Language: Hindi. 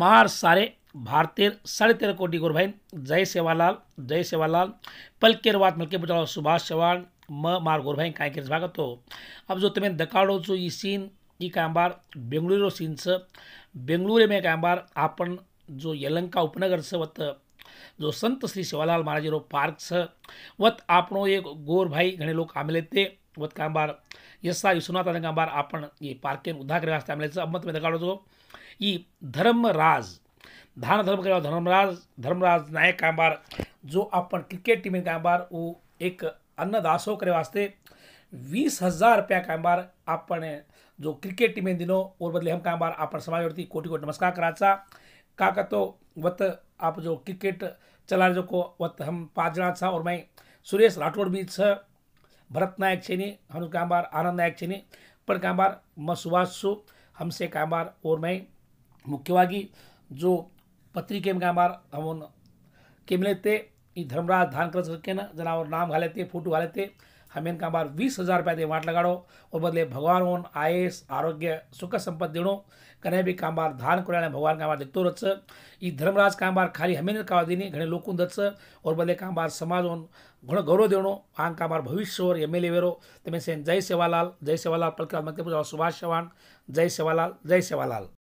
मार सारे भारतीय साढ़े तेरह कोटि गुरभाई जय सेवालाल जय सेवालाल पलकेर केरवात मलके बुटाला सुभाष चवाण म मार गुरभाई काय केर स्वागत हो अब जो तुम्हें जो ये सीन ई कांबार सीन सीनच बेंगळुरू में बार आपण जो यलंका उपनगर से वत जो संत श्री सेवालाल महाराजी रो पार्क छ वत आपणो एक गोर भाई घणे लोक आमेले ते वत बार ಯಸ್ಸಾ ವಿಶ್ವನಾಥನಗಂಬಾರ್ ಆಪಣ ಈ ಪಾರ್ಕೇನ್ ಉದ್ಧಾರ ಕರೆವ ಅಷ್ಟೇ ಆಮೇಲೆ ಅಮ್ಮತ್ ಮೇಲೆ ಕಾಡೋದು ಈ धर्मराज धान धर्म ಕರೆವ धर्मराज धर्मराज नायक कांबार जो अपन क्रिकेट टीम कांबार वो एक अन्नदासो करे वास्ते वीस हज़ार रुपया कांबार अपन जो क्रिकेट टीमें दिनो और बदले हम कांबार अपन समाज वरती कोटि कोटि नमस्कार कराचा का कतो वत आप जो क्रिकेट चला जो को वत हम पाँच जना था और मैं सुरेश राठौड़ भी छ ભરતનાયક छिनी हनु कहाँ बार आनंद ನಾಯಕ್ छिनी पर कहाँ बार म ಸುಭಾಷು हमसे कहाँ बार और मैं ಮುಖ್ಯವಾಗಿ जो ಪತ್ರಿಕೆ कहाँ बार हम केमले ते ಈ ಧರ್ಮರಾಜ್ ಧಾನ್ಕರ್ ಸರ್ಕೇನ ಜನ ಅವ್ರ ನಾಮ್ ಘಾಲೆತೆ ಫೋಟೋ ಘಾಲೆತೆ हमें इनका बार बीस हजार रुपया वाट लगाड़ो और बदले भगवान ओन आयस आरोग्य सुख संपत्ति देणो कने भी काम बार धान कर भगवान का बार दिखतो रच ई धर्मराज काम बार खाली हमें कावा देनी घने लोकून दच और बदले काम बार समाज ओन घणो गौरव देणो आंग काम बार भविष्य और एम एल ए वेरो तमें से जय सेवालाल जय सेवालाल प्रकाश मत सुभाष चौहान जय सेवालाल जय सेवालाल